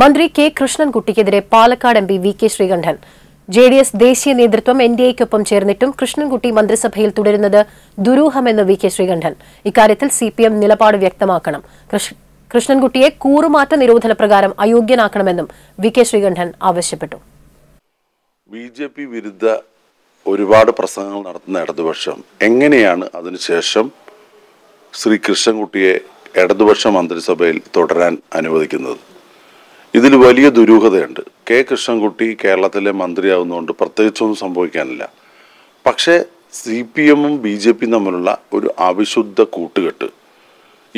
മന്ത്രി കെ കൃഷ്ണൻകുട്ടിക്കെതിരെ Palakkad M P V K Sreekandan J D S ദേശീയ നേതൃത്വം എൻ ഡി എക്കൊപ്പം ചേർന്നിട്ടും കൃഷ്ണൻകുട്ടി മന്ത്രിസഭയിൽ തുടരുന്നത് ദുരൂഹമെന്ന് വി കെ ശ്രീകണ്ഠൻ ഇക്കാര്യത്തിൽ സി പി എം നിലപാട് വ്യക്തമാക്കണം കൃഷ്ണൻകുട്ടിയെ കൂറുമാറ്റ നിരോധന പ്രകാരം അയോഗ്യനാക്കണമെന്നും വി കെ ശ്രീകണ്ഠൻ ആവശ്യപ്പെട്ടു ബി ജെ പി വിരുദ്ധ ഒരുപാട് പ്രസംഗങ്ങൾ നടത്തുന്ന ഇടതുപക്ഷം എങ്ങനെയാണ് അതിനുശേഷം ശ്രീ കൃഷ്ണൻകുട്ടിയെ ഇടതുപക്ഷ മന്ത്രിസഭയിൽ തുടരാൻ അനുവദിക്കുന്നത് ഇതിൽ വലിയ ദുരൂഹതയുണ്ട് കെ കൃഷ്ണൻകുട്ടി കേരളത്തിലെ മന്ത്രിയാവുന്നതുകൊണ്ട് പ്രത്യേകിച്ചൊന്നും സംഭവിക്കാനില്ല പക്ഷേ സി പി എമ്മും ബി ജെ പിയും തമ്മിലുള്ള ഒരു അവിശുദ്ധ കൂട്ടുകെട്ട്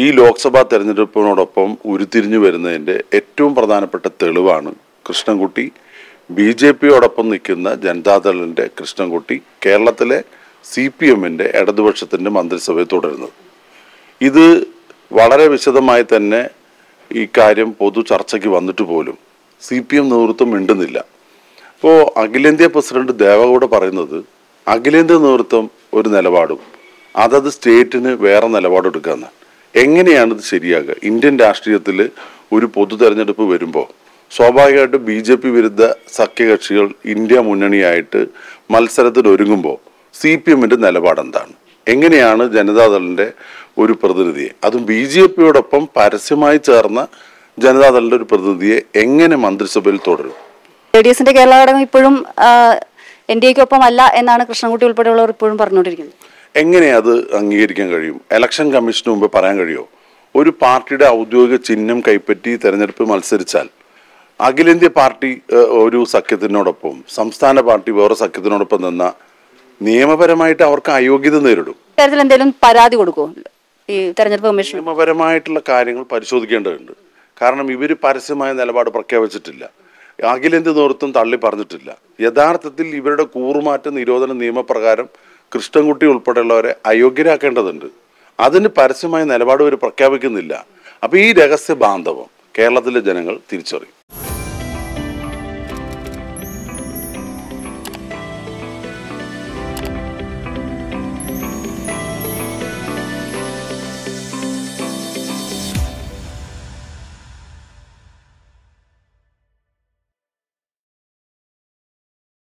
ഈ ലോക്സഭാ തെരഞ്ഞെടുപ്പിനോടൊപ്പം ഉരുത്തിരിഞ്ഞു വരുന്നതിൻ്റെ ഏറ്റവും പ്രധാനപ്പെട്ട തെളിവാണ് കൃഷ്ണൻകുട്ടി ബി ജെ പിയോടൊപ്പം നിൽക്കുന്ന ജനതാദളിൻ്റെ കൃഷ്ണൻകുട്ടി കേരളത്തിലെ സി പി എമ്മിൻ്റെ ഇടതുപക്ഷത്തിൻ്റെ മന്ത്രിസഭയിൽ തുടരുന്നത് ഇത് വളരെ വിശദമായി തന്നെ ഈ കാര്യം പൊതു ചർച്ചയ്ക്ക് വന്നിട്ട് പോലും സി പി എം നേതൃത്വം മിണ്ടുന്നില്ല ഇപ്പോൾ അഖിലേന്ത്യാ പ്രസിഡന്റ് ദേവഗൌഡ പറയുന്നത് അഖിലേന്ത്യാ നേതൃത്വം ഒരു നിലപാടും അതത് സ്റ്റേറ്റിന് വേറെ നിലപാടെടുക്കാമെന്നാണ് എങ്ങനെയാണ് ഇത് ശരിയാകുക ഇന്ത്യൻ രാഷ്ട്രീയത്തിൽ ഒരു പൊതു തെരഞ്ഞെടുപ്പ് വരുമ്പോൾ സ്വാഭാവികമായിട്ട് ബി ജെ പി വിരുദ്ധ സഖ്യകക്ഷികൾ ഇന്ത്യ മുന്നണിയായിട്ട് മത്സരത്തിൽ ഒരുങ്ങുമ്പോൾ സി പി എമ്മിൻ്റെ നിലപാടെന്താണ് എങ്ങനെയാണ് ജനതാദളിൻ്റെ ഒരു പ്രതിനിധിയെ അതും ബി ജെ പിയോടൊപ്പം പരസ്യമായി ചേർന്ന ജനതാദളിന്റെ ഒരു പ്രതിനിധിയെ എങ്ങനെ മന്ത്രിസഭയിൽ തുടരും ജെ ഡി എസിന്റെ കേരള ഘടകം ഇപ്പോഴും എൻ ഡി ഒപ്പം അല്ല എന്നാണ് കൃഷ്ണൻകുട്ടി ഉൾപ്പെടെയുള്ളവർ ഇപ്പോഴും പറഞ്ഞുകൊണ്ടിരിക്കുന്നത് എങ്ങനെ അത് അംഗീകരിക്കാൻ കഴിയും ഇലക്ഷൻ കമ്മീഷന് മുമ്പ് പറയാൻ കഴിയുമോ ഒരു പാർട്ടിയുടെ ഔദ്യോഗിക ചിഹ്നം കൈപ്പറ്റി തെരഞ്ഞെടുപ്പ് മത്സരിച്ചാൽ അഖിലേന്ത്യാ പാർട്ടി ഒരു സഖ്യത്തിനോടൊപ്പം സംസ്ഥാന പാർട്ടി വേറെ സഖ്യത്തിനോടൊപ്പം നിന്ന നിയമപരമായിട്ട് അവർക്ക് അയോഗ്യത നേരിടും എന്തെങ്കിലും പരാതി കൊടുക്കുമോ ഈ തെരഞ്ഞെടുപ്പ് കമ്മീഷൻ നിയമപരമായിട്ടുള്ള കാര്യങ്ങൾ പരിശോധിക്കേണ്ടതുണ്ട് കാരണം ഇവർ പരസ്യമായ നിലപാട് പ്രഖ്യാപിച്ചിട്ടില്ല അഖിലേന്ത്യ നേതൃത്വം തള്ളി പറഞ്ഞിട്ടില്ല യഥാർത്ഥത്തിൽ ഇവരുടെ കൂറുമാറ്റ നിരോധന നിയമപ്രകാരം കൃഷ്ണൻകുട്ടി ഉൾപ്പെടെയുള്ളവരെ അയോഗ്യരാക്കേണ്ടതുണ്ട് അതിന് പരസ്യമായ നിലപാട് ഒരു പ്രഖ്യാപിക്കുന്നില്ല അപ്പോൾ ഈ രഹസ്യ ബാന്ധവം കേരളത്തിലെ ജനങ്ങൾ തിരിച്ചറിയും